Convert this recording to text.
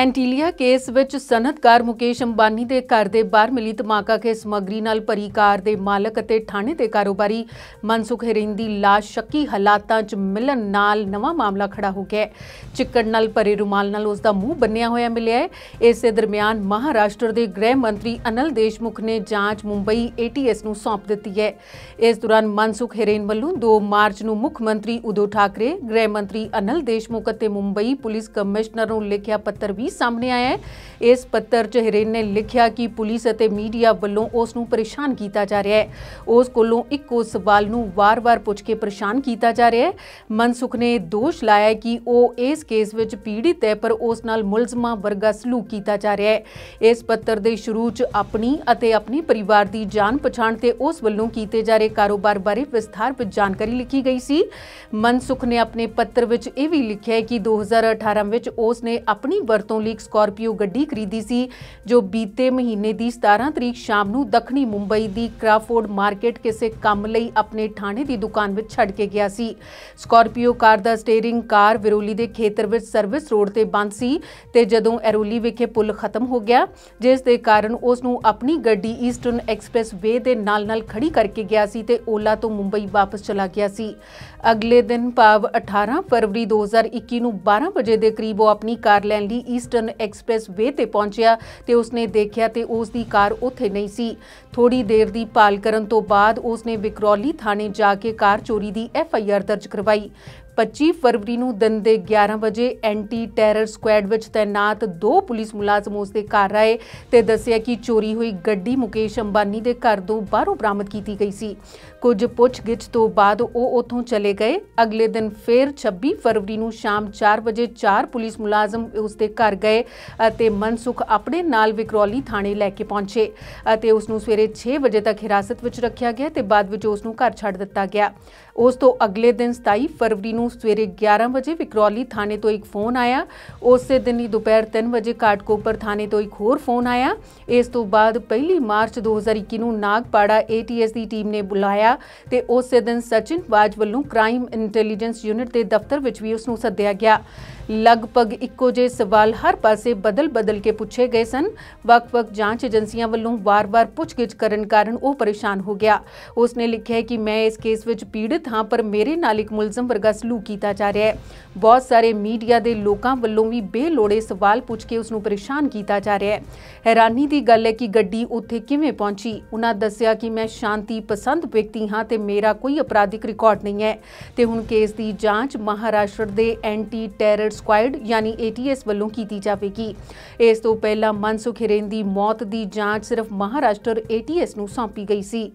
ਐਂਟੀਲੀਆ case ਵਿੱਚ ਸਨਤਕਾਰ ਮੁਕੇਸ਼ ਅੰਬਾਨੀ ਦੇ ਘਰ ਦੇ ਬਾਹਰ ਮਿਲੀ ਧਮਾਕਾ ਕੇ ਸਮਗਰੀ ਨਾਲ ਪਰਿਕਾਰ ਦੇ ਮਾਲਕ ਅਤੇ ਥਾਣੇ ਦੇ ਕਾਰੋਬਾਰੀ ਮਨਸੁਖ ਹਰਿੰਦ ਦੀ ਲਾਸ਼ ਸ਼ੱਕੀ ਹਾਲਾਤਾਂ 'ਚ ਮਿਲਣ ਨਾਲ ਨਵਾਂ ਮਾਮਲਾ ਖੜਾ ਹੋ ਗਿਆ ਚਿੱਕੜ ਨਾਲ ਭਰੇ ਰੁਮਾਲ ਨਾਲ ਉਸ ਦਾ ਮੂੰਹ ਬੰਨਿਆ ਹੋਇਆ ਮਿਲਿਆ ਹੈ ਇਸੇ ਦਰਮਿਆਨ ਮਹਾਰਾਸ਼ਟਰ ਦੇ ਗ੍ਰਹਿ ਮੰਤਰੀ ਅਨਲ ਦੇਸ਼ਮੁਖ ਨੇ ਜਾਂਚ ਮੁੰਬਈ ਏਟੀਐਸ ਨੂੰ ਸੌਂਪ ਦਿੱਤੀ ਹੈ ਇਸ ਦੌਰਾਨ ਮਨਸੁਖ ਹਰਿੰਦ ਵੱਲੋਂ 2 ਮਾਰਚ ਨੂੰ ਮੁੱਖ ਮੰਤਰੀ ਉਦੋ ਠਾਕਰੇ ਗ੍ਰਹਿ ਮੰਤਰੀ ਅਨਲ ਦੇਸ਼ਮੁਖ ਅਤੇ ਮੁੰਬਈ ਪੁਲਿਸ ਕਮਿਸ਼ਨਰ ਨੂੰ ਲਿਖਿਆ ਪੱਤਰ ਵੀ ਵੀ ਸਾਹਮਣੇ ਆਇਆ ਹੈ ਇਸ ਪੱਤਰ 'ਚ ਹਿਰੇਨ ਨੇ ਲਿਖਿਆ ਕਿ ਪੁਲਿਸ ਅਤੇ ਮੀਡੀਆ ਵੱਲੋਂ ਉਸ ਨੂੰ ਪਰੇਸ਼ਾਨ ਕੀਤਾ ਜਾ ਰਿਹਾ ਹੈ ਉਸ ਕੋਲੋਂ ਇੱਕੋ ਸਵਾਲ ਨੂੰ ਵਾਰ-ਵਾਰ ਪੁੱਛ ਕੇ ਪਰੇਸ਼ਾਨ ਕੀਤਾ ਜਾ ਰਿਹਾ ਹੈ ਮਨਸੁਖ ਨੇ ਦੋਸ਼ ਲਾਇਆ ਕਿ ਉਹ ਇਸ ਕੇਸ ਵਿੱਚ ਪੀੜਿਤ ਹੈ ਪਰ ਉਸ ਨਾਲ ਮੁਲਜ਼ਮਾਂ ਵਰਗਾ ਸਲੂਕ ਕੀਤਾ ਜਾ ਰਿਹਾ ਹੈ ਇਸ ਪੱਤਰ ਦੇ ਸ਼ੁਰੂ 'ਚ ਆਪਣੀ ਅਤੇ ਆਪਣੇ ਪਰਿਵਾਰ ਦੀ ਜਾਣ ਪਛਾਣ ਤੇ ਉਸ ਵੱਲੋਂ ਕੀਤੇ ਜਾ ਰਹੇ ਕਾਰੋਬਾਰ ਬਾਰੇ ਵਿਸਥਾਰ ਵਿੱਚ ਜਾਣਕਾਰੀ ਲਿਖੀ ਗਈ ਸੀ ਮਨਸੁਖ ਨੇ ਆਪਣੇ ਪੱਤਰ ਵਿੱਚ ਇਹ ਵੀ ਲਿਖਿਆ ਹੈ ਕਿ 2018 ਵਿੱਚ ਉਸ ਨੇ ਆਪਣੀ ਵਰਤੋਂ ਵੱਲੋਂ ਲੀਕ ਸਕਾਰਪੀਓ ਗੱਡੀ ਖਰੀਦੀ ਸੀ ਜੋ ਬੀਤੇ ਮਹੀਨੇ ਦੀ 17 ਤਰੀਕ ਸ਼ਾਮ ਨੂੰ ਦੱਖਣੀ ਮੁੰਬਈ ਦੀ ਕ੍ਰਾਫੋਰਡ ਮਾਰਕੀਟ ਕਿਸੇ ਕੰਮ ਲਈ ਆਪਣੇ ਥਾਣੇ ਦੀ ਦੁਕਾਨ ਵਿੱਚ ਛੱਡ ਕੇ ਗਿਆ ਸੀ ਸਕਾਰਪੀਓ ਕਾਰ ਦਾ ਸਟੀering ਕਾਰ ਵਿਰੋਲੀ ਦੇ ਖੇਤਰ ਵਿੱਚ ਸਰਵਿਸ ਰੋਡ ਤੇ ਬੰਦ ਸੀ ਤੇ ਜਦੋਂ ਐਰੋਲੀ ਵਿਖੇ ਪੁਲ ਖਤਮ ਹੋ ਗਿਆ ਜਿਸ ਦੇ ਕਾਰਨ ਉਸ ਨੂੰ ਆਪਣੀ ਗੱਡੀ ਈਸਟਰਨ ਐਕਸਪ੍ਰੈਸ ਵੇ ਦੇ ਨਾਲ-ਨਾਲ ਖੜੀ ਕਰਕੇ ਗਿਆ ਸੀ ਤੇ ਓਲਾ ਤੋਂ ਮੁੰਬਈ ਵਾਪਸ ਚਲਾ ਗਿਆ ਸੀ ਅਗਲੇ ਦਿਨ ਭਾਵ 18 ਫਰਵਰੀ 2021 ਨੂੰ 12 ਵਜੇ ਦੇ ਕਰੀਬ ਉਹ ਆਪਣੀ ਕਾਰ ਲੈਣ ਲਈ ਈਸਟਰਨ ਐਕਸਪ੍ਰੈਸ ਵੇ ਤੇ ਪਹੁੰਚਿਆ ਤੇ ਉਸਨੇ ਦੇਖਿਆ ਤੇ ਉਸ ਦੀ ਕਾਰ ਉੱਥੇ ਨਹੀਂ ਸੀ ਥੋੜੀ ਦੇਰ ਦੀ ਭਾਲ ਕਰਨ ਤੋਂ ਬਾਅਦ ਉਸਨੇ ਵਿਕਰੌਲੀ ਥਾਣੇ ਜਾ ਕੇ ਕਾਰ ਚੋਰੀ ਦੀ ਐਫ ਆਈ ਆਰ ਦਰਜ ਕਰਵਾਈ 25 ਫਰਵਰੀ ਨੂੰ ਦਿਨ ਦੇ 11 ਵਜੇ ਐਂਟੀ ਟੈਰਰ ਸਕੁਐਡ ਵਿੱਚ ਤਾਇਨਾਤ ਦੋ ਪੁਲਿਸ ਮੁਲਾਜ਼ਮ ਉਸ ਦੇ ਘਰ ਆਏ ਤੇ ਦੱਸਿਆ ਕਿ ਚੋਰੀ ਹੋਈ ਗੱਡੀ ਮੁਕੇਸ਼ ਅੰਬਾਨੀ ਦੇ ਘਰ ਤੋਂ ਬਾਹਰੋਂ ਬਰਾਮਦ ਕੀਤੀ ਗਈ ਸੀ ਕੁਝ ਪੁੱਛਗਿੱਛ ਤੋਂ ਬਾਅਦ ਉਹ ਉੱਥੋਂ ਚਲੇ ਗਏ ਅਗਲੇ ਦਿਨ ਫਿਰ 26 ਫਰਵਰੀ ਨੂੰ ਸ਼ਾਮ 4 ਵਜੇ ਚਾਰ ਪੁਲਿਸ ਮੁਲਾਜ਼ਮ ਉਸ ਦੇ ਘਰ ਘਰ ਗਏ ਅਤੇ ਮਨਸੁਖ ਆਪਣੇ ਨਾਲ ਵਿਕਰੋਲੀ ਥਾਣੇ ਲੈ ਕੇ ਪਹੁੰਚੇ ਅਤੇ ਉਸ ਨੂੰ ਸਵੇਰੇ 6 ਵਜੇ ਤੱਕ ਹਿਰਾਸਤ ਵਿੱਚ ਰੱਖਿਆ ਗਿਆ ਤੇ ਬਾਅਦ ਵਿੱਚ ਉਸ ਨੂੰ ਘਰ ਛੱਡ ਦਿੱਤਾ ਗਿਆ ਉਸ ਤੋਂ ਅਗਲੇ ਦਿਨ 27 ਫਰਵਰੀ ਨੂੰ ਸਵੇਰੇ 11 ਵਜੇ ਵਿਕਰੋਲੀ ਥਾਣੇ ਤੋਂ ਇੱਕ ਫੋਨ ਆਇਆ ਉਸੇ ਦਿਨ ਹੀ ਦੁਪਹਿਰ 3 ਵਜੇ ਕਾਟਕੋਪਰ ਥਾਣੇ ਤੋਂ ਇੱਕ ਹੋਰ ਫੋਨ ਆਇਆ ਇਸ ਤੋਂ ਬਾਅਦ 1 ਮਾਰਚ 2021 ਨੂੰ ਨਾਗਪਾੜਾ ਏਟੀਐਸ ਦੀ ਟੀਮ ਨੇ ਬੁਲਾਇਆ ਤੇ ਉਸੇ ਦਿਨ ਸਚਿਨ ਬਾਜ ਵੱਲੋਂ ਕ੍ਰਾਈਮ ਇੰਟੈਲੀਜੈਂਸ ਯੂਨਿਟ ਦੇ ਦਫ਼ਤਰ ਵਿੱਚ ਵੀ ਉਸ ਨੂੰ ਸੱਦਿਆ ਗਿਆ ਲਗਭਗ ਇੱਕੋ ਜਿਹੇ ਸਵਾਲ ਹਰ ਪਾਸੇ ਬਦਲ-ਬਦਲ ਕੇ ਪੁੱਛੇ ਗਏ ਸਨ ਵਕ-ਵਕ ਜਾਂਚ ਏਜੰਸੀਆਂ ਵੱਲੋਂ ਵਾਰ-ਵਾਰ ਪੁੱਛਗਿੱਛ ਕਰਨ ਕਾਰਨ ਉਹ ਪਰੇਸ਼ਾਨ ਹੋ ਗਿਆ ਉਸ ਨੇ ਲਿਖਿਆ ਕਿ ਮੈਂ ਇਸ ਕੇਸ ਵਿੱਚ ਪੀੜਤ ਹਾਂ ਪਰ ਮੇਰੇ ਨਾਲ ਇੱਕ ਮੁਲਜ਼ਮ ਵਰਗਾ ਸਲੂਕ ਕੀਤਾ ਜਾ ਰਿਹਾ ਹੈ ਬਹੁਤ ਸਾਰੇ ਮੀਡੀਆ ਦੇ ਲੋਕਾਂ ਵੱਲੋਂ ਵੀ ਬੇਲੋੜੇ ਸਵਾਲ ਪੁੱਛ ਕੇ ਉਸ ਨੂੰ ਪਰੇਸ਼ਾਨ ਕੀਤਾ ਜਾ ਰਿਹਾ ਹੈ ਹੈਰਾਨੀ ਦੀ ਗੱਲ ਹੈ ਕਿ ਗੱਡੀ ਉੱਥੇ ਕਿਵੇਂ ਪਹੁੰਚੀ ਉਹਨਾਂ ਦੱਸਿਆ ਕਿ ਮੈਂ ਸ਼ਾਂਤੀ ਪਸੰਦ ਵਿਅਕਤੀ ਹਾਂ ਤੇ ਮੇਰਾ ਕੋਈ ਅਪਰਾਧਿਕ ਰਿਕਾਰਡ ਨਹੀਂ ਹੈ ਤੇ ਹੁਣ ਕੇਸ ਦੀ ਜਾਂਚ ਮਹਾਰਾਸ਼ਟਰ ਦੇ ਐਂਟੀ ਟੈਰਰ ਸਕੁਆਡ ਯਾਨੀ ਏਟੀਐਸ ਵੱਲੋਂ ਕੀਤੀ ਕੀਤੀ ਜਾਵੇਗੀ ਇਸ ਤੋਂ ਪਹਿਲਾਂ ਮਨਸੁਖ ਹਿਰੇਨ ਦੀ ਮੌਤ ਦੀ ਜਾਂਚ ਸਿਰਫ ਮਹਾਰਾਸ਼ਟਰ ਏਟੀਐਸ ਨੂੰ ਸੌਂਪੀ ਗਈ ਸੀ